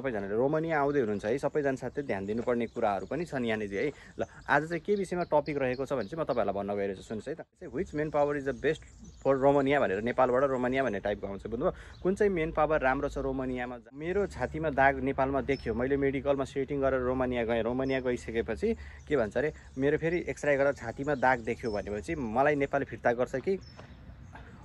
सबैजनाले रोमानिया आउँदै हुनुहुन्छ है सबैजना साथै ध्यान दिनुपर्ने कुराहरू पनि छन् यहाँनिर है ल आज चाहिँ के विषयमा टपिक रहेको छ भने चाहिँ म तपाईँहरूलाई भन्न गइरहेको छु सुन्नुहोस् है त चाहिँ which manpower is the best for Romania भनेर नेपालबाट रोमानिया भन्ने टाइपको आउँछ बुझ्नुभयो कुन चाहिँ मेन पावर राम्रो छ रोमानियामा मेरो छातीमा दाग नेपालमा देख्यो मैले मेडिकलमा सेटिङ गरेर रोमानिया गएँ रोमानिया गइसकेपछि के भन्छ अरे मेरो फेरि एक्सरे गरेर छातीमा दाग देख्यो भनेपछि मलाई नेपाल फिर्ता गर्छ कि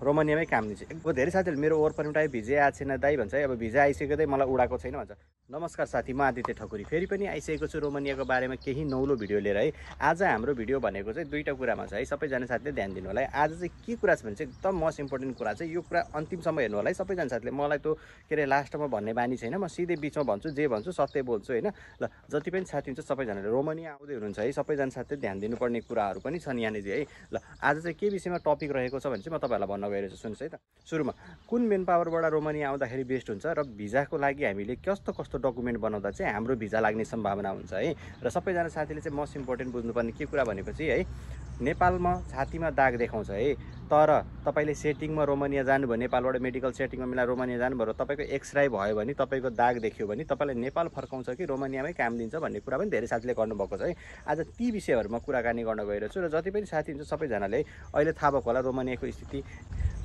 रोमानियामै काम दिन्छु एकदम धेरै साथीहरू मेरो ओर पनि भिजै आएको छैन दाई भन्छ है अब भिजा आइसक्यो मलाई उडाएको छैन भन्छ नमस्कार साथी म आदित्य ठकुरी फेरि पनि आइसकेको छु रोमानियाको बारेमा केही नौलो भिडियो लिएर है आज हाम्रो भिडियो भनेको चाहिँ दुईवटा कुरामा छ है सबैजना साथीले ध्यान दिनु होला है आज चाहिँ के कुरा छ भने चाहिँ एकदम मोस्ट इम्पोर्टेन्ट कुरा चाहिँ यो कुरा अन्तिमसम्म हेर्नु होला है सबैजना साथीले मलाई त के अरे लास्टमा भन्ने बानी छैन म सिधै बिचमा भन्छु जे भन्छु सत्य बोल्छु होइन ल जति पनि साथी हुन्छ सबैजनाले रोमानिया आउँदै हुनुहुन्छ है सबैजना साथीले ध्यान दिनुपर्ने कुराहरू पनि छन् यहाँनिर है ल आज चाहिँ के विषयमा टपिक रहेको छ भने चाहिँ म तपाईँहरूलाई भन्न गइरहेको छु सुन्नुहोस् है त सुरुमा कुन मेन पावरबाट रोमानिया आउँदाखेरि बेस्ट हुन्छ र भिजाको लागि हामीले कस्तो कस्तो डकुमेन्ट बनाउँदा चाहिँ हाम्रो भिजा लाग्ने सम्भावना हुन्छ है र सबैजना साथीले चाहिँ मोस्ट इम्पोर्टेन्ट बुझ्नुपर्ने के कुरा भनेपछि है नेपालमा छातीमा दाग देखाउँछ है तर तपाईँले सेटिङमा रोमानिया जानुभयो नेपालबाट मेडिकल सेटिङमा मिलाएर रोमानिया जानुभयो तपाईँको एक्सरे भयो भने तपाईँको दाग देख्यो भने तपाईँलाई नेपाल फर्काउँछ कि रोमानियामै काम दिन्छ भन्ने कुरा पनि धेरै साथीले गर्नुभएको छ है आज ती विषयहरूमा कुराकानी गर्न छु र जति पनि साथी हुन्छ सबैजनाले अहिले थाहा भएको होला रोमानियाको स्थिति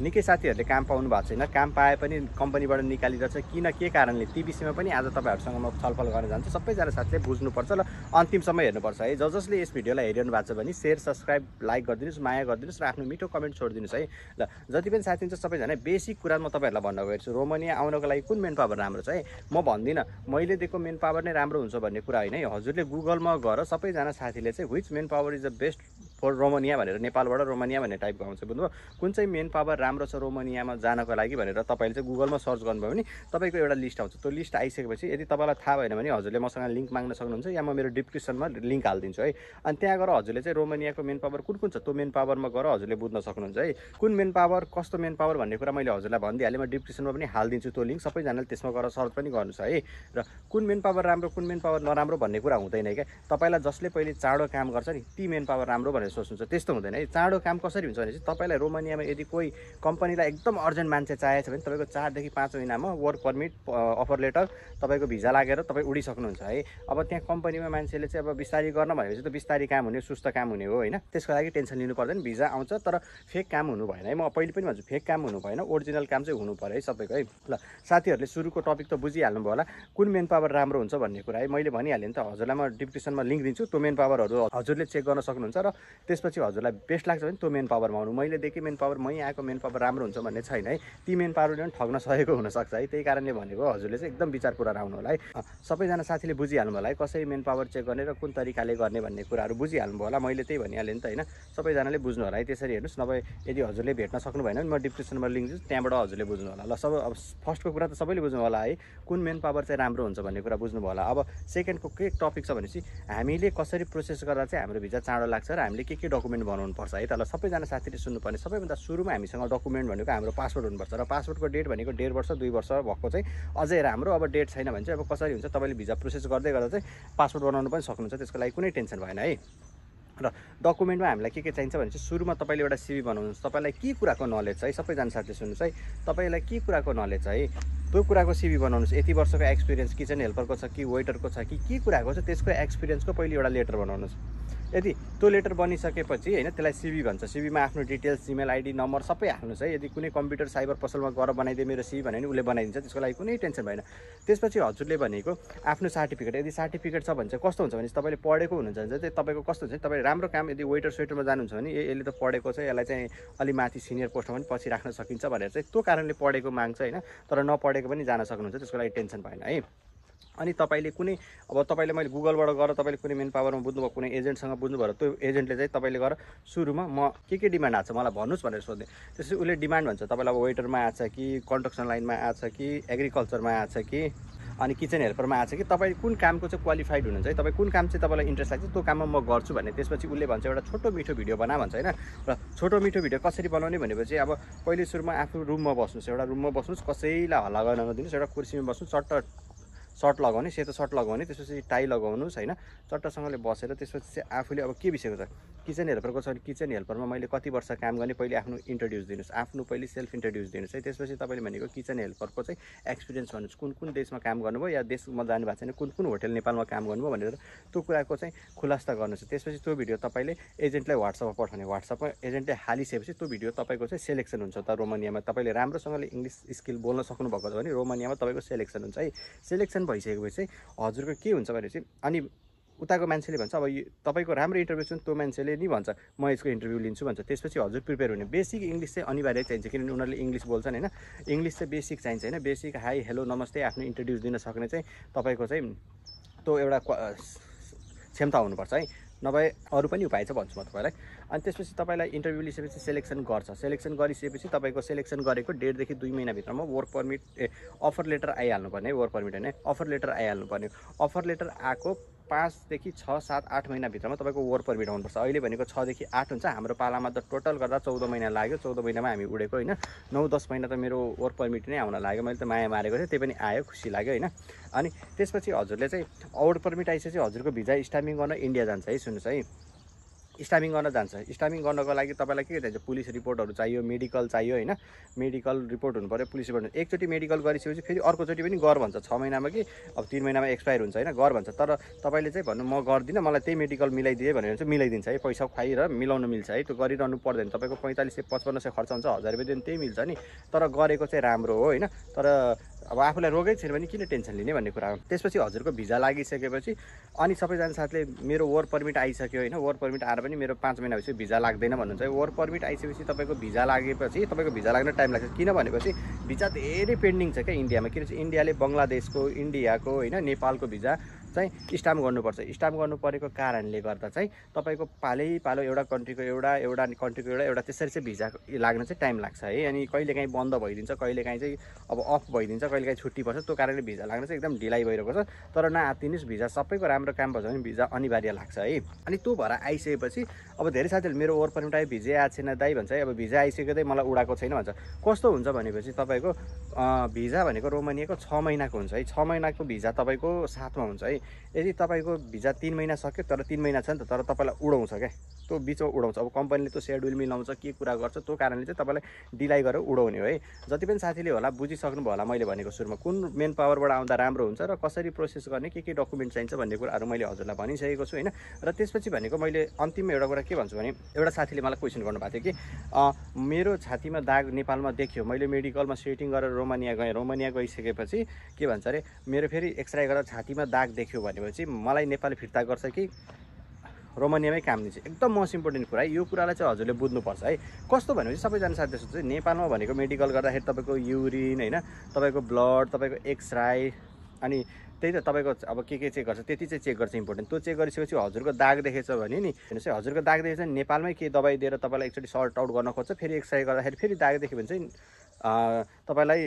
निकै साथीहरूले काम पाउनु भएको छैन काम पाए पनि कम्पनीबाट निकालिरहेछ किन के कारणले ती विषयमा पनि आज तपाईँहरूसँग म छलफल गर्न जान्छु सबैजना साथीले बुझ्नुपर्छ र अन्तिमसम्म हेर्नुपर्छ है ज जसले यस भिडियोलाई हेरिरहनु भएको छ भने सेयर सब्सक्राइब लाइक गरिदिनुहोस् माया गरिदिनुहोस् र आफ्नो मिठो कमेन्ट छोडिदिनुहोस् है ल जति पनि साथी हुन्छ सबैजना बेसिक कुरा म तपाईँहरूलाई भन्न गएको छु रोमानिया आउनको लागि कुन मेन पावर राम्रो छ है म भन्दिनँ मैले दिएको मेन पावर नै राम्रो हुन्छ भन्ने कुरा होइन है हजुरले गुगलमा गएर सबैजना साथीले चाहिँ which manpower is the best for Romania भनेर नेपालबाट रोमानिया भन्ने टाइपको आउँछ बुझ्नुभयो कुन चाहिँ मेन पावर राम्रो छ रोमानियामा जानको लागि भनेर तपाईँले चाहिँ गुगलमा सर्च गर्नुभयो भने तपाईँको एउटा लिस्ट आउँछ त्यो लिस्ट आइसकेपछि यदि तपाईँलाई थाहा भएन भने हजुरले मसँग लिङ्क माग्न सक्नुहुन्छ या म मेरो डिस्क्रिप्सनमा लिङ्क हालिदिन्छु है अनि त्यहाँ गएर हजुरले चाहिँ रोमानियाको मेन पावर कुन कुन छ त्यो मेन पावरमा गएर हजुरले बुझ्न सक्नुहुन्छ है कुन मेन पावर कस्तो मेन पावर भन्ने कुरा मैले हजुरलाई भनिदिइहालेँ म डिस्क्रिप्सनमा पनि हालिदिन्छु त्यो लिङ्क सबैजनाले त्यसमा गएर सर्च पनि गर्नुहोस् है र कुन मेन पावर राम्रो कुन मेन पावर नराम्रो भन्ने कुरा हुँदैन क्या तपाईँलाई जसले पहिले चाँडो काम गर्छ नि ती मेन पावर राम्रो भनेर भनेर सोच्नुहुन्छ त्यस्तो हुँदैन है चाँडो काम कसरी हुन्छ भने चाहिँ तपाईँलाई रोमानियामा यदि कोही कम्पनीलाई एकदम अर्जेन्ट मान्छे चाहिएको छ भने तपाईँको चारदेखि पाँच महिनामा वर्क पर्मिट अफर लेटर तपाईँको भिजा लागेर तपाईँ उडिसक्नुहुन्छ है अब त्यहाँ कम्पनीमा मान्छेले चाहिँ अब बिस्तारी गर्न भनेपछि त बिस्तारी काम हुने सुस्त काम हुने हो होइन त्यसको लागि टेन्सन लिनु पर्दैन भिजा आउँछ तर फेक काम हुनु भएन है म पहिले पनि भन्छु फेक काम हुनु भएन ओरिजिनल काम चाहिँ हुनु पऱ्यो है सबैको है ल साथीहरूले सुरुको टपिक त बुझिहाल्नुभयो होला कुन मेन पावर राम्रो हुन्छ भन्ने कुरा है मैले भनिहालेँ नि त हजुरलाई म डिस्क्रिप्सनमा लिङ्क दिन्छु त्यो मेन पावरहरू हजुरले चेक गर्न सक्नुहुन्छ र त्यसपछि हजुरलाई बेस्ट लाग्छ भने त्यो मेन पावरमा आउनु मैले देखेँ मेन पावर मै आएको मेन पावर राम्रो हुन्छ भन्ने छैन है ती मेन पावरले पनि ठग्न सकेको हुनसक्छ है त्यही कारणले भनेको हजुरले चाहिँ एकदम विचार पुरा आउनु होला है सबैजना साथीले बुझिहाल्नु होला है कसरी मेन पावर चेक गर्ने र कुन तरिकाले गर्ने भन्ने कुराहरू बुझिहाल्नु होला मैले त्यही भनिहालेँ नि त होइन सबैजनाले बुझ्नु होला है त्यसरी हेर्नुहोस् नभए यदि हजुरले भेट्न सक्नु भएन भने म डिस्क्रिप्सनमा लिङ्क दिन्छु त्यहाँबाट हजुरले बुझ्नु होला ल सब अब फर्स्टको कुरा त सबैले बुझ्नु होला है कुन मेन पावर चाहिँ राम्रो हुन्छ भन्ने कुरा बुझ्नुभयो होला अब सेकेन्डको के टपिक छ भनेपछि हामीले कसरी प्रोसेस गर्दा चाहिँ हाम्रो भिजा चाँडो लाग्छ र हामीले के के डकुमेन्ट बनाउनुपर्छ है तल सबैजना साथीले सुन्नुपर्ने सबैभन्दा सुरुमा हामीसँग डकुमेन्ट भनेको हाम्रो पासपोर्ट हुनुपर्छ र पासपोर्टको डेट भनेको डेढ वर्ष दुई वर्ष भएको चाहिँ अझै राम्रो अब डेट छैन भने चाहिँ अब कसरी हुन्छ तपाईँले भिजा प्रोसेस गर्दै गर्दा चाहिँ पासपोर्ट बनाउनु पनि सक्नुहुन्छ त्यसको लागि कुनै टेन्सन भएन है र डकुमेन्टमा हामीलाई के के चाहिन्छ भने चाहिँ सुरुमा तपाईँले एउटा सिबी बनाउनुहोस् तपाईँलाई के कुराको नलेज छ है सबैजना साथीले सुन्नुहोस् है तपाईँलाई के कुराको नलेज छ है त्यो कुराको सिबी बनाउनुहोस् यति वर्षको एक्सपिरियन्स किचन हेल्परको छ कि वेटरको छ कि के कुराको छ त्यसको एक्सपिरियन्सको पहिले एउटा लेटर बनाउनुहोस् यदि त्यो लेटर बनिसकेपछि होइन त्यसलाई सिबी भन्छ सिबीमा आफ्नो डिटेल्स जिमेल आइडी नम्बर सबै हाल्नुहोस् है यदि कुनै कम्प्युटर साइबर पसलमा गएर बनाइदियो मेरो सिबी भने उसले बनाइदिन्छ त्यसको लागि कुनै टेन्सन भएन त्यसपछि हजुरले भनेको आफ्नो सर्टिफिकेट यदि सर्टिफिकेट छ भने चाहिँ कस्तो हुन्छ भने तपाईँले पढेको हुनुहुन्छ भने चाहिँ तपाईँको कस्तो हुन्छ तपाईँ राम्रो काम यदि वेटर स्वेटरमा जानुहुन्छ भने ए यसले त पढेको छ यसलाई चाहिँ अलि माथि सिनियर पोस्टमा पनि पछि राख्न सकिन्छ भनेर चाहिँ त्यो कारणले पढेको माग्छ होइन तर नपढेको पनि जान सक्नुहुन्छ त्यसको लागि टेन्सन भएन है अनि तपाईँले कुनै अब तपाईँले मैले गुगलबाट गएर तपाईँले कुनै मेन पावरमा बुझ्नुभयो कुनै एजेन्टसँग बुझ्नुभयो त्यो एजेन्टले चाहिँ तपाईँले गएर सुरुमा म के के डिमान्ड आएको छ मलाई भन्नुहोस् भनेर सोध्ने त्यसपछि उसले डिमान्ड भन्छ तपाईँलाई अब वेटरमा आएको छ कि कन्स्ट्रक्सन लाइनमा आएको छ कि एग्रिकल्चरमा आएछ कि अनि किचन हेल्परमा आएको छ कि तपाईँ कुन कामको चाहिँ क्वालिफाइड हुनुहुन्छ है तपाईँ कुन काम चाहिँ तपाईँलाई इन्ट्रेस्ट लाग्छ त्यो काममा म गर्छु भने त्यसपछि उसले भन्छ एउटा छोटो मिठो भिडियो बना भन्छ होइन र छोटो मिठो भिडियो कसरी बनाउने भनेपछि अब पहिले सुरुमा आफ्नो रुममा बस्नुहोस् एउटा रुममा बस्नुहोस् कसैलाई हल्ला गर्न नदिनुहोस् एउटा कुर्सीमा बस्नुहोस् चट्ट सर्ट लगाउने सेतो सर्ट लगाउने त्यसपछि टाई लगाउनुहोस् होइन चट्टसँगले बसेर त्यसपछि चाहिँ आफूले अब के विषयको छ किचन हेल्परको छ भने किचन हेल्परमा मैले कति वर्ष काम गर्ने पहिले आफ्नो इन्ट्रोड्युस दिनुहोस् आफ्नो पहिले सेल्फ इन्ट्रोड्युस दिनुहोस् है त्यसपछि तपाईँले भनेको किचन हेल्परको चाहिँ एक्सपिरियन्स भन्नुहोस् कुन कुन देशमा काम गर्नुभयो या देशमा जानु भएको छैन कुन कुन होटल नेपालमा काम गर्नुभयो भनेर त्यो कुराको चाहिँ खुलासा गर्नुहोस् त्यसपछि त्यो भिडियो तपाईँले एजेन्टलाई वाट्सएपमा पठाउने वाट्सएपमा एजेन्टले हालिसकेपछि त्यो भिडियो तपाईँको चाहिँ सेलेक्सन हुन्छ त रोमानियामा तपाईँले राम्रोसँगले इङ्ग्लिस स्किल बोल्न सक्नुभएको छ भने रोमानियामा तपाईँको सेलेक्सन हुन्छ है सेलेक्सन भइसकेपछि चाहिँ हजुरको के हुन्छ भने चाहिँ अनि उताको मान्छेले भन्छ अब तपाईँको राम्रो इन्टरभ्यू छ त्यो मान्छेले नि भन्छ म यसको इन्टरभ्यू लिन्छु भन्छ त्यसपछि हजुर प्रिपेयर हुने बेसिक इङ्ग्लिस चाहिँ अनिवार्य चाहिन्छ किनभने उनीहरूले इङ्ग्लिस बोल्छन् होइन इङ्ग्लिस चाहिँ बेसिक चाहिन्छ होइन बेसिक हाई हेलो नमस्ते आफ्नो इन्ट्रोड्युस दिन सक्ने चाहिँ तपाईँको चाहिँ त्यो एउटा क्षमता हुनुपर्छ है नभए अरू पनि उपाय छ भन्छु म तपाईँलाई अनि त्यसपछि तपाईँलाई इन्टरभ्यू लिइसकेपछि सेलेक्सन गर्छ सेलेक्सन गरिसकेपछि तपाईँको सेलेक्सन गरेको डेढदेखि दुई महिनाभित्रमा वर्क पर्मिट ए अफर लेटर आइहाल्नुपर्ने वर्क पर्मिट होइन अफर लेटर आइहाल्नुपर्ने अफर लेटर आएको पाँचदेखि छ सात आठ महिनाभित्रमा तपाईँको वर्क पर्मिट आउनुपर्छ अहिले भनेको छदेखि आठ हुन्छ हाम्रो पालामा त टोटल गर्दा चौध महिना लाग्यो चौध महिनामा हामी उडेको होइन नौ दस महिना त मेरो वर्क पर्मिट नै आउन लाग्यो मैले त माया मारेको थिएँ त्यही पनि आयो खुसी लाग्यो होइन अनि त्यसपछि हजुरले चाहिँ आउट पर्मिट आइसकेपछि हजुरको भिजा स्टाम्पिङ गर्न इन्डिया जान्छ है सुन्नुहोस् है स्टामिङ गर्न जान्छ स्टामिङ गर्नको लागि तपाईँलाई के चाहिन्छ पुलिस रिपोर्टहरू चाहियो मेडिकल चाहियो होइन मेडिकल रिपोर्ट हुनु पऱ्यो पुलिस रिपोर्ट एकचोटि मेडिकल गरिसकेपछि फेरि अर्कोचोटि पनि गर भन्छ छ महिनामा कि अब तिन महिनामा एक्सपायर हुन्छ होइन गर भन्छ तर तपाईँले चाहिँ भन्नु म गर्दिनँ मलाई त्यही मेडिकल मिलाइदिए भनेर चाहिँ मिलाइदिन्छ है पैसा खुवाएर मिलाउनु मिल्छ है त्यो गरिरहनु पर्दैन तपाईँको पैँतालिस सय पचपन्न सय खर्च हुन्छ हजार रुपियाँ त्यही मिल्छ नि तर गरेको चाहिँ राम्रो हो होइन तर अब आफूलाई रोगै छैन भने किन टेन्सन लिने भन्ने कुरा हो त्यसपछि हजुरको भिजा लागिसकेपछि अनि सबैजना साथले मेरो वर्क पर्मिट आइसक्यो होइन वर्क पर्मिट आएर पनि मेरो पाँच महिना भएपछि भिजा लाग्दैन भन्नुहुन्छ वर्क पर्मिट आइसकेपछि तपाईँको भिजा लागेपछि तपाईँको भिजा लाग्न टाइम लाग्छ किन भनेपछि भिजा धेरै पेन्डिङ छ क्या इन्डियामा किनभने इन्डियाले बङ्गलादेशको इन्डियाको होइन नेपालको भिजा चाहिँ स्टाम्प गर्नुपर्छ स्टाम्प गर्नु परेको कारणले गर्दा चाहिँ तपाईँको पालै पालो एउटा कन्ट्रीको एउटा एउटा कन्ट्रीको एउटा एउटा त्यसरी चाहिँ भिजा लाग्न चाहिँ टाइम लाग्छ है अनि कहिलेकाहीँ बन्द भइदिन्छ कहिलेकाहीँ चाहिँ अब अफ भइदिन्छ कहिलेकाहीँ छुट्टी पर्छ त्यो कारणले भिजा लाग्न चाहिँ एकदम ढिलाइ भइरहेको छ तर नआतिनुहोस् भिजा सबैको राम्रो काम भयो भने भिजा अनिवार्य लाग्छ है अनि त्यो भएर आइसकेपछि अब धेरै साथीहरू मेरो ओर पनि भिजै आएको छैन दाई भन्छ है अब भिजा आइसक्यो त मलाई उडाएको छैन भन्छ कस्तो हुन्छ भनेपछि तपाईँको भिजा भनेको रोमानियाको छ महिनाको हुन्छ है छ महिनाको भिजा तपाईँको साथमा हुन्छ है यदि तपाईँको भिजा तिन महिना सक्यो तर तिन महिना छ नि त तर तपाईँलाई उडाउँछ क्या त्यो बिचमा उडाउँछ अब कम्पनीले त्यो सेड्युल मिलाउँछ के कुरा गर्छ त्यो कारणले चाहिँ तपाईँलाई डिलाइ गरेर उडाउने हो है जति पनि साथीले होला बुझिसक्नुभयो होला मैले भनेको सुरुमा कुन मेन पावरबाट आउँदा राम्रो हुन्छ र कसरी प्रोसेस गर्ने के के डकुमेन्ट चाहिन्छ भन्ने कुराहरू मैले हजुरलाई भनिसकेको छु होइन र त्यसपछि भनेको मैले अन्तिममा एउटा कुरा के भन्छु भने एउटा साथीले मलाई क्वेसन गर्नुभएको थियो कि मेरो छातीमा दाग नेपालमा देखियो मैले मेडिकलमा सेटिङ गरेर रोमानिया गएँ रोमानिया गइसकेपछि के भन्छ अरे मेरो फेरि एक्सरे गरेर छातीमा दाग देख्यो थियो भनेपछि मलाई नेपाल फिर्ता गर्छ कि रोमानियामै काम दिन्छ एकदम मोस्ट इम्पोर्टेन्ट कुरा है यो कुरालाई चाहिँ हजुरले बुझ्नुपर्छ है कस्तो भनेपछि सबैजना साथी जस्तो चाहिँ नेपालमा भनेको मेडिकल गर्दाखेरि तपाईँको युरिन होइन तपाईँको ब्लड तपाईँको एक्सराई अनि त्यही त तपाईँको अब के के चेक गर्छ त्यति चाहिँ चेक गर्छ इम्पोर्टेन्ट त्यो चेक गरिसकेपछि हजुरको दाग देखेछ भने नि हेर्नुहोस् है हजुरको दाग देखेछ भने नेपालमै केही दबाई दिएर तपाईँलाई एकचोटि सर्ट आउट गर्न खोज्छ फेरि एक्सरे गर्दाखेरि फेरि दाग देख्यो भने चाहिँ तपाईँलाई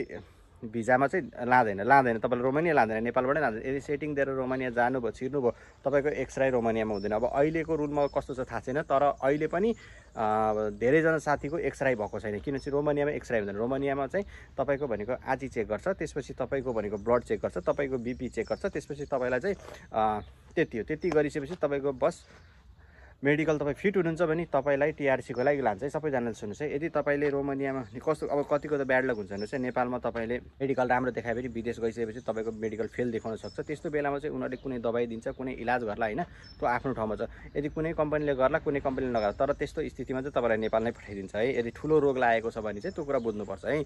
भिजामा चाहिँ लाँदैन लाँदैन तपाईँले रोमानिया लाँदैन नेपालबाटै लाँदैन यदि सेटिङ दिएर रोमानिया जानुभयो छिर्नुभयो तपाईँको एक्सराई रोमानियामा हुँदैन अब अहिलेको रुलमा कस्तो छ थाहा छैन तर अहिले पनि धेरैजना साथीको एक्सराई भएको छैन किनभने रोमानियामा एक्सराई हुँदैन रोमानियामा चाहिँ तपाईँको भनेको आजी चेक गर्छ त्यसपछि तपाईँको भनेको ब्लड चेक गर्छ तपाईँको बिपी चेक गर्छ त्यसपछि तपाईँलाई चाहिँ त्यति हो त्यति गरिसकेपछि तपाईँको बस मेडिकल तपाईँ फिट हुनुहुन्छ भने तपाईँलाई टिआरसीको लागि लान्छ है सबैजनाले सुन्नुहोस् है यदि तपाईँले रोमानियामा कस्तो अब कतिको त ब्याड लक हुन्छ भने चाहिँ नेपालमा तपाईँले मेडिकल राम्रो देखायो भने विदेश गइसकेपछि तपाईँको मेडिकल फेल देखाउन सक्छ त्यस्तो बेलामा चाहिँ उनीहरूले कुनै दबाई दिन्छ कुनै इलाज गर्ला होइन त्यो आफ्नो ठाउँमा छ यदि कुनै कम्पनीले गर्ला कुनै कम्पनीले नगर्ला तर त्यस्तो स्थितिमा चाहिँ तपाईँलाई नेपाल नै पठाइदिन्छ है यदि ठुलो रोग लागेको छ भने चाहिँ त्यो कुरा बुझ्नुपर्छ है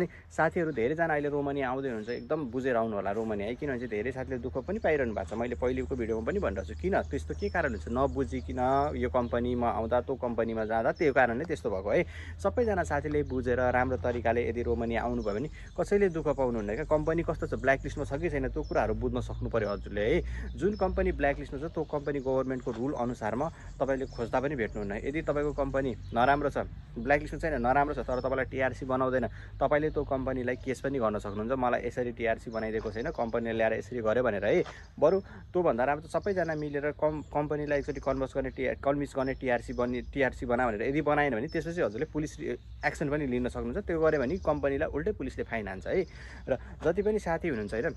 अनि साथीहरू धेरैजना अहिले रोमानिया आउँदै हुनुहुन्छ एकदम बुझेर आउनु होला रोमानिया है किनभने चाहिँ धेरै साथीले दुःख पनि पाइरहनु भएको छ मैले पहिलेको भिडियोमा पनि भनिरहेको छु किन त्यस्तो के कारण हुन्छ नबुझिकन यो कम्पनीमा आउँदा त्यो कम्पनीमा जाँदा त्यो कारणले त्यस्तो भएको है सबैजना साथीले बुझेर राम्रो तरिकाले यदि रोमानिया आउनुभयो भने कसैले दुःख पाउनुहुन्न क्या कम्पनी कस्तो छ ब्ल्याक लिस्टमा छ कि छैन त्यो कुराहरू बुझ्न सक्नु पऱ्यो हजुरले है जुन कम्पनी ब्ल्याक लिस्टमा छ त्यो कम्पनी गभर्मेन्टको रुल अनुसारमा तपाईँले खोज्दा पनि भेट्नुहुन्न यदि तपाईँको कम्पनी नराम्रो छ ब्ल्याक लिस्टमा छैन नराम्रो छ तर तपाईँलाई टिआरसी बनाउँदैन तपाईँले त्यो कम्पनीलाई केस पनि गर्न सक्नुहुन्छ मलाई यसरी टिआरसी बनाइदिएको छैन कम्पनीले ल्याएर यसरी गऱ्यो भनेर है बरु त्योभन्दा राम्रो सबैजना मिलेर कम् कम्पनीलाई एकचोटि कन्भर्स गर्ने टिआर कन्भिन्स गर्ने टिआरसी बन्ने टिआरसी बना भनेर यदि बनाएन भने त्यसपछि हजुरले पुलिस एक्सन पनि लिन सक्नुहुन्छ त्यो गऱ्यो भने कम्पनीलाई उल्टै पुलिसले फाइन हान्छ है र जति पनि साथी हुनुहुन्छ होइन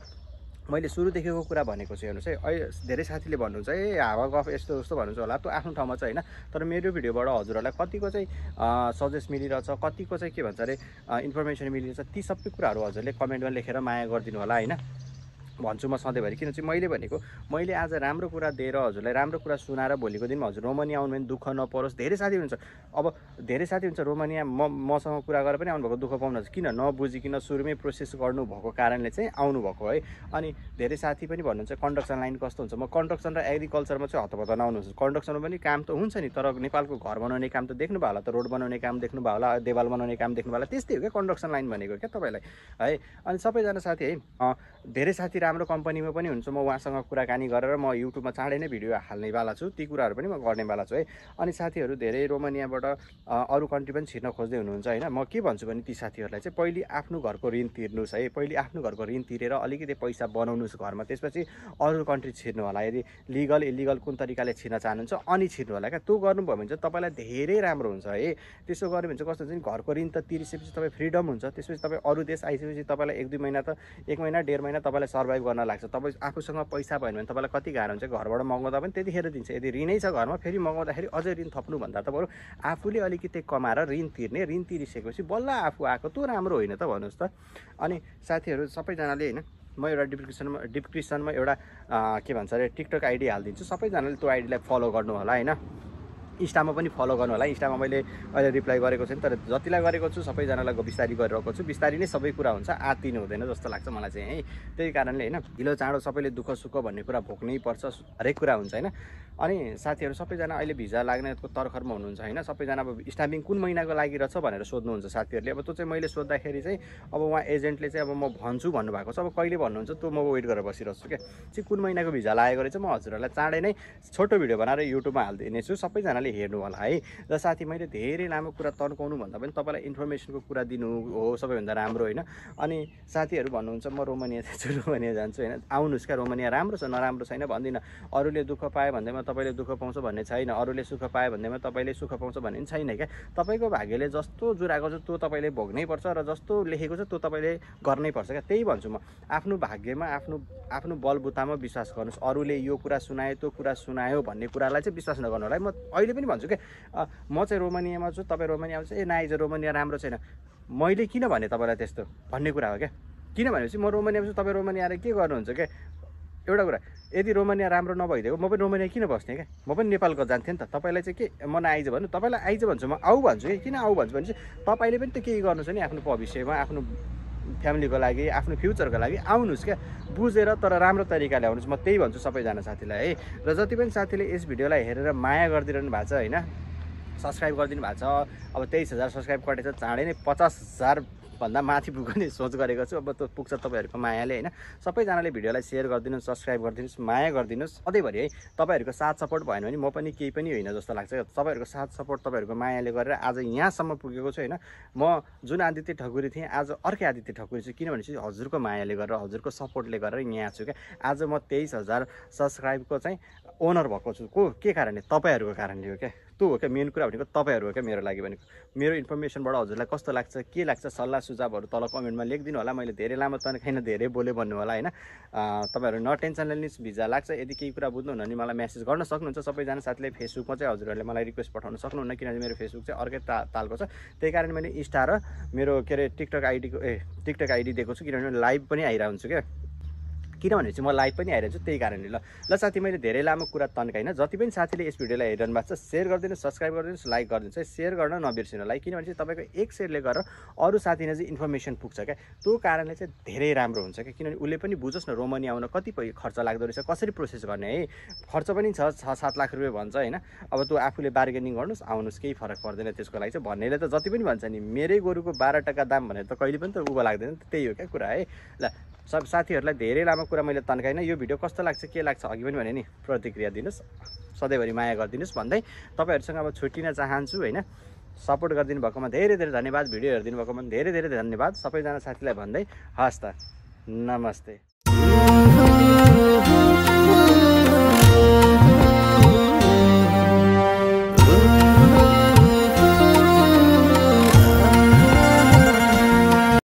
मैले सुरुदेखिको कुरा भनेको छु हेर्नुहोस् है अहिले धेरै साथीले भन्नुहुन्छ है हावा गफ यस्तो यस्तो भन्नुहुन्छ होला त्यो आफ्नो ठाउँमा चाहिँ होइन तर मेरो भिडियोबाट हजुरहरूलाई कतिको चाहिँ सजेस्ट मिलिरहेछ कतिको चाहिँ के भन्छ अरे इन्फर्मेसन मिलिरहेछ ती सबै कुराहरू हजुरले कमेन्टमा लेखेर माया गरिदिनु होला होइन भन्छु म सधैँभरि किन चाहिँ मैले भनेको मैले आज राम्रो कुरा दिएर हजुरलाई राम्रो कुरा सुनाएर भोलिको दिनमा हजुर रोमानिया आउनु भने दुःख नपरोस् धेरै साथी हुन्छ अब धेरै साथी हुन्छ रोमानिया म मसँग कुरा गरेर पनि आउनुभएको दुःख पाउनुहुन्छ किन नबुझिकन सुरुमै प्रोसेस गर्नुभएको कारणले चाहिँ आउनुभएको है अनि धेरै साथी पनि भन्नुहुन्छ कन्डक्सन लाइन कस्तो हुन्छ म कन्डक्सन र एग्रिकल्चरमा चाहिँ हतपत नआउनुहुन्छ कन्डक्सनमा पनि काम त हुन्छ नि तर नेपालको घर बनाउने काम त देख्नुभयो होला त रोड बनाउने काम देख्नुभयो होला देवाल बनाउने काम देख्नुभयो होला त्यस्तै हो क्या कन्डक्सन लाइन भनेको क्या तपाईँलाई है अनि सबैजना साथी है धेरै साथी राम्रो कम्पनीमा पनि हुन्छ म उहाँसँग कुराकानी गरेर म युट्युबमा चाँडै नै भिडियो हाल्नेवाला छु ती कुराहरू पनि म गर्नेवाला छु है अनि साथीहरू धेरै रोमानियाबाट अरू कन्ट्री पनि छिर्न खोज्दै हुनुहुन्छ होइन म के भन्छु भने ती साथीहरूलाई चाहिँ पहिले आफ्नो घरको ऋण तिर्नुहोस् है पहिले आफ्नो घरको ऋण तिरेर अलिकति पैसा बनाउनुहोस् घरमा त्यसपछि अरू कन्ट्री छिर्नु होला यदि लिगल इलिगल कुन तरिकाले छिर्न चाहनुहुन्छ अनि छिर्नु होला क्या त्यो गर्नुभयो भने चाहिँ तपाईँलाई धेरै राम्रो हुन्छ है त्यसो गर्यो भने चाहिँ कस्तो हुन्छ नि घरको ऋण त तिरिसकेपछि तपाईँ फ्रिडम हुन्छ त्यसपछि तपाईँ अरू देश आइसकेपछि तपाईँलाई एक दुई महिना त एक महिना डेढ महिना तपाईँलाई सर्भ सर्भाइभ गर्न लाग्छ तपाईँ आफूसँग पैसा भएन भने तपाईँलाई कति गाह्रो हुन्छ घरबाट मगाउँदा पनि त्यतिखेर दिन्छ यदि ऋणै छ घरमा फेरि मगाउँदाखेरि अझै ऋण थप्नुभन्दा तपाईँहरू आफूले अलिकति कमाएर ऋण तिर्ने ऋण तिरिसकेपछि बल्ल आफू आएको त्यो राम्रो होइन त भन्नुहोस् त अनि साथीहरू सबैजनाले होइन म एउटा डिस्क्रिप्सनमा डिस्क्रिप्सनमा एउटा के भन्छ अरे टिकटक आइडी हालिदिन्छु सबैजनाले त्यो आइडीलाई फलो गर्नु होला होइन इन्स्टामा पनि फलो गर्नु होला इन्स्टामा मैले अहिले रिप्लाई गरेको छु तर जतिलाई गरेको छु सबैजनालाई बिस्तारी गरिरहेको छु बिस्तारी नै सबै कुरा हुन्छ आत्तिनु हुँदैन जस्तो लाग्छ मलाई चाहिँ है त्यही कारणले होइन ढिलो चाँडो सबैले दुःख सुख भन्ने कुरा भोग्नै पर्छ हरेक कुरा हुन्छ होइन अनि साथीहरू सबैजना अहिले भिजा लाग्नेको तर्खरमा हुनुहुन्छ होइन सबैजना अब स्टाम्पिङ कुन महिनाको लागि रहेछ भनेर सोध्नुहुन्छ साथीहरूले अब त्यो चाहिँ मैले सोद्धाखेरि चाहिँ अब उहाँ एजेन्टले चाहिँ अब म भन्छु भन्नुभएको छ अब कहिले भन्नुहुन्छ त्यो म वेट गरेर बसिरहेको छु क्या चाहिँ कुन महिनाको भिजा लागेको रहेछ म हजुरहरूलाई चाँडै नै छोटो भिडियो बनाएर युट्युबमा हालिदिनेछु सबैजनाले हेर्नु होला है र साथी मैले धेरै लामो कुरा तन्काउनु भन्दा पनि तपाईँलाई इन्फर्मेसनको कुरा दिनु हो सबैभन्दा राम्रो होइन अनि साथीहरू भन्नुहुन्छ म रोमानिया जान्छु रोमानिया जान्छु होइन आउनुहोस् क्या रोमानिया राम्रो छ नराम्रो छैन भन्दिनँ अरूले दुःख पायो भन्दैमा तपाईँले दुःख पाउँछ भन्ने छैन अरूले सुख पायो भन्दैमा तपाईँले सुख पाउँछ भन्ने पनि छैन क्या तपाईँको भाग्यले जस्तो जुराएको छ त्यो तपाईँले भोग्नै पर्छ र जस्तो लेखेको छ त्यो तपाईँले पर्छ क्या त्यही भन्छु म आफ्नो भाग्यमा आफ्नो आफ्नो बलबुतामा विश्वास गर्नुहोस् अरूले यो कुरा सुनायो त्यो कुरा सुनायो भन्ने कुरालाई चाहिँ विश्वास नगर्नु होला म अहिले पनि पनि भन्छु कि म चाहिँ रोमानियामा छु तपाईँ रोमानियामा छु ए नाइज रोमानिया राम्रो छैन मैले किन भने तपाईँलाई त्यस्तो भन्ने कुरा हो क्या किन भनेपछि म रोमानियामा छु तपाईँ रोमानिया आएर के गर्नुहुन्छ क्या एउटा कुरा यदि रोमानिया राम्रो नभइदिएको म पनि रोमानिया किन बस्ने क्या म पनि नेपालको जान्थेँ नि त तपाईँलाई चाहिँ के म नआइज भन्नु तपाईँलाई आइज भन्छु म आऊ भन्छु कि किन आऊ भन्छु भने चाहिँ तपाईँले पनि त केही गर्नु छ नि आफ्नो भविष्यमा आफ्नो फ्यामिलीको लागि आफ्नो फ्युचरको लागि आउनुहोस् क्या बुझेर तर राम्रो तरिकाले आउनुहोस् म त्यही भन्छु सबैजना साथीलाई है र जति पनि साथीले यस भिडियोलाई हेरेर माया गरिदिनु भएको छ होइन सब्सक्राइब गरिदिनु भएको छ अब तेइस हजार सब्सक्राइब कटेछ चाँडै नै पचास हजार भन्दा माथि पुग्ने सोच गरेको छु अब त्यो पुग्छ तपाईँहरूको मायाले होइन सबैजनाले भिडियोलाई सेयर गरिदिनुहोस् सब्सक्राइब गरिदिनुहोस् माया गरिदिनुहोस् सधैँभरि है तपाईँहरूको साथ सपोर्ट भएन भने म पनि केही पनि होइन जस्तो लाग्छ तपाईँहरूको साथ सपोर्ट तपाईँहरूको मायाले गरेर आज यहाँसम्म पुगेको छु होइन म जुन आदित्य ठकुरी थिएँ आज अर्कै आदित्य ठकुरी छु किनभने चाहिँ हजुरको मायाले गरेर हजुरको सपोर्टले गरेर यहाँ छु क्या आज म तेइस हजार सब्सक्राइबको चाहिँ ओनर भएको छु को के कारणले तपाईँहरूको कारणले हो क्या त्यो हो क्या मेन कुरा भनेको तपाईँहरू हो क्या मेरो लागि भनेको मेरो इन्फर्मेसनबाट हजुरलाई कस्तो लाग्छ के लाग्छ सल्लाह सुझावहरू तल कमेन्टमा लेखिदिनु होला मैले धेरै लामो त खाइन धेरै बोले भन्नु होला होइन तपाईँहरू न टेन्सन लिनुहोस् भिजा लाग्छ यदि केही कुरा बुझ्नुहुन्न भने मलाई मेसेज गर्न सक्नुहुन्छ सबैजना साथीले फेसबुकमा चाहिँ हजुरहरूले मलाई रिक्वेस्ट पठाउन सक्नुहुन्न किनभने मेरो फेसबुक चाहिँ अर्कै ता तालको छ त्यही कारण मैले इन्स्टा र मेरो के अरे टिकटक आइडीको ए टिकटक आइडी दिएको छु किनभने लाइभ पनि आइरहन्छु क्या किनभने चाहिँ म लाइभ पनि आइरहन्छु त्यही कारणले ल ल साथी मैले धेरै लामो कुरा तन्काइनँ जति पनि साथीले यस भिडियोलाई हेरिरहनु भएको छ सेयर गरिदिनुहोस् सब्सक्राइब गरिदिनुहोस् लाइक गरिदिनुहोस् है सेयर गर्न नबिर्सिनु लाइक किनभने चाहिँ तपाईँको एक सेयरले गरेर अरू साथीले चाहिँ इन्फर्मेसन पुग्छ क्या त्यो कारणले चाहिँ धेरै राम्रो हुन्छ क्या किनभने उसले पनि बुझोस् न रोमनी आउन कति खर्च लाग्दो रहेछ कसरी प्रोसेस गर्ने है खर्च पनि छ छ सात लाख रुपियाँ भन्छ होइन अब त्यो आफूले बार्गेनिङ गर्नुहोस् आउनुहोस् केही फरक पर्दैन त्यसको लागि चाहिँ भन्नेले त जति पनि भन्छ नि मेरै गोरुको बाह्र टक्का दाम भनेर त कहिले पनि त उभो लाग्दैन त्यही हो क्या कुरा है ल सब साथीहरूलाई धेरै लामो कुरा मैले तन्काइनँ यो भिडियो कस्तो लाग्छ के लाग्छ अघि पनि भने नि प्रतिक्रिया दिनुहोस् सधैँभरि माया गरिदिनुहोस् भन्दै तपाईँहरूसँग अब छुट्टिन चाहन्छु होइन सपोर्ट गरिदिनु भएकोमा धेरै धेरै धन्यवाद भिडियो हेरिदिनु भएकोमा धेरै धेरै धन्यवाद सबैजना साथीलाई भन्दै हस् त नमस्ते